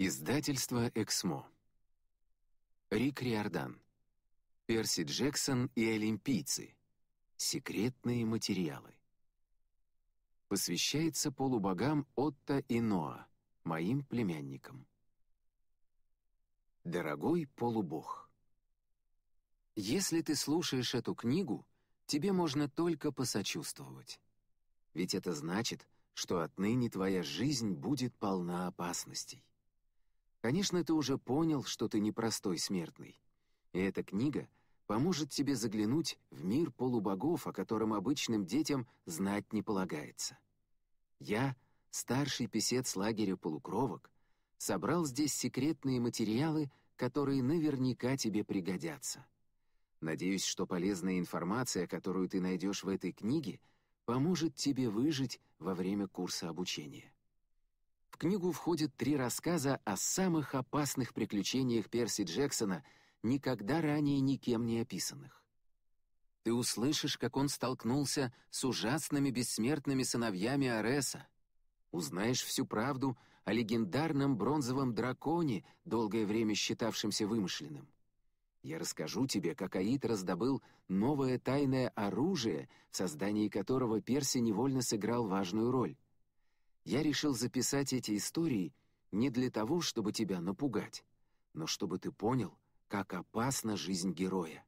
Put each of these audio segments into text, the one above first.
Издательство «Эксмо». Рик Риордан. Перси Джексон и олимпийцы. Секретные материалы. Посвящается полубогам Отто и Ноа, моим племянникам. Дорогой полубог. Если ты слушаешь эту книгу, тебе можно только посочувствовать. Ведь это значит, что отныне твоя жизнь будет полна опасностей. Конечно, ты уже понял, что ты непростой смертный. И эта книга поможет тебе заглянуть в мир полубогов, о котором обычным детям знать не полагается. Я, старший писец лагеря полукровок, собрал здесь секретные материалы, которые наверняка тебе пригодятся. Надеюсь, что полезная информация, которую ты найдешь в этой книге, поможет тебе выжить во время курса обучения. В книгу входят три рассказа о самых опасных приключениях Перси Джексона, никогда ранее никем не описанных. Ты услышишь, как он столкнулся с ужасными бессмертными сыновьями Ареса. Узнаешь всю правду о легендарном бронзовом драконе, долгое время считавшемся вымышленным. Я расскажу тебе, как Аид раздобыл новое тайное оружие, в создании которого Перси невольно сыграл важную роль. Я решил записать эти истории не для того, чтобы тебя напугать, но чтобы ты понял, как опасна жизнь героя.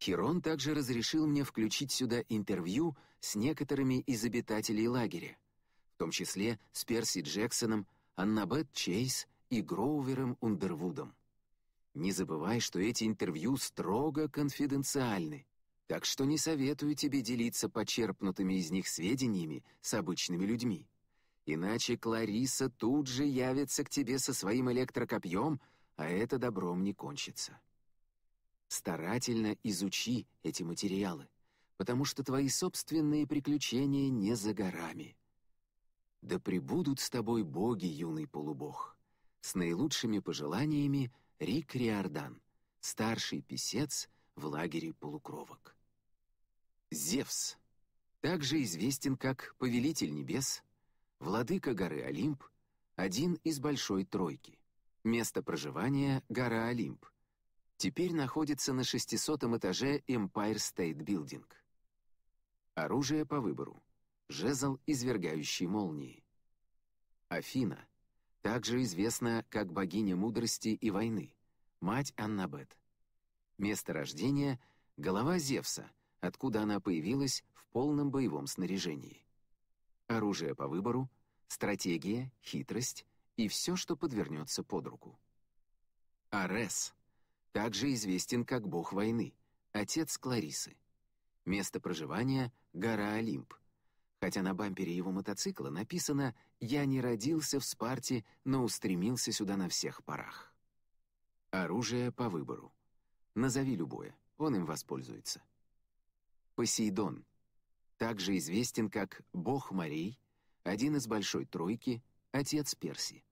Хирон также разрешил мне включить сюда интервью с некоторыми из обитателей лагеря, в том числе с Перси Джексоном, Аннабет Чейз и Гроувером Ундервудом. Не забывай, что эти интервью строго конфиденциальны, так что не советую тебе делиться почерпнутыми из них сведениями с обычными людьми. Иначе Клариса тут же явится к тебе со своим электрокопьем, а это добром не кончится. Старательно изучи эти материалы, потому что твои собственные приключения не за горами. Да пребудут с тобой боги, юный полубог. С наилучшими пожеланиями Рик Риордан, старший писец в лагере полукровок. Зевс также известен как Повелитель Небес — владыка горы Олимп, один из Большой Тройки. Место проживания — гора Олимп. Теперь находится на 600 этаже Empire State Building. Оружие по выбору. Жезл, извергающий молнии. Афина. Также известна как богиня мудрости и войны, мать Аннабет. Место рождения — голова Зевса, откуда она появилась в полном боевом снаряжении оружие по выбору, стратегия, хитрость и все, что подвернется под руку. Арес также известен как бог войны, отец Кларисы. Место проживания — гора Олимп, хотя на бампере его мотоцикла написано «Я не родился в Спарте, но устремился сюда на всех парах». Оружие по выбору. Назови любое, он им воспользуется. Посейдон также известен как Бог морей, один из Большой Тройки, отец Перси.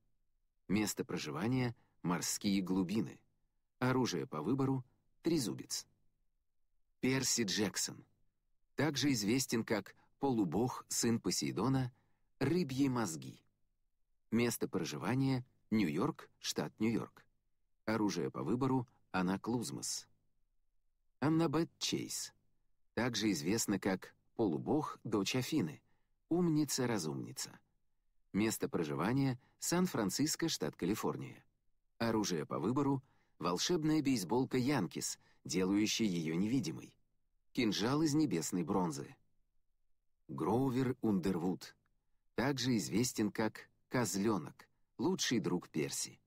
Место проживания — морские глубины. Оружие по выбору — трезубец. Перси Джексон. Также известен как полубог, сын Посейдона, рыбьи мозги. Место проживания — Нью-Йорк, штат Нью-Йорк. Оружие по выбору — анаклузмос. Аннабет Чейз. Также известна как полубог, дочь Афины, умница-разумница. Место проживания — Сан-Франциско, штат Калифорния. Оружие по выбору — волшебная бейсболка Янкис, делающая ее невидимой. Кинжал из небесной бронзы. Гроувер Ундервуд. Также известен как Козленок, лучший друг Перси.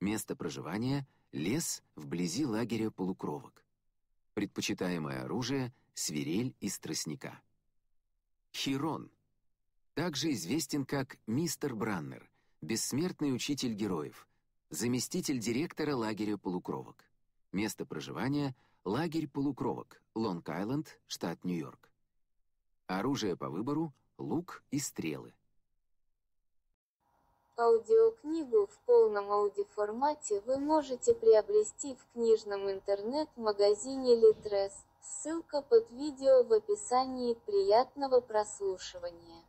Место проживания — лес вблизи лагеря полукровок. Предпочитаемое оружие — свирель из тростника. Хирон. Также известен как мистер Браннер, бессмертный учитель героев, заместитель директора лагеря полукровок. Место проживания — лагерь полукровок, Лонг-Айленд, штат Нью-Йорк. Оружие по выбору — лук и стрелы. Аудиокнигу в полном аудиоформате вы можете приобрести в книжном интернет-магазине Литрес. Ссылка под видео в описании. Приятного прослушивания.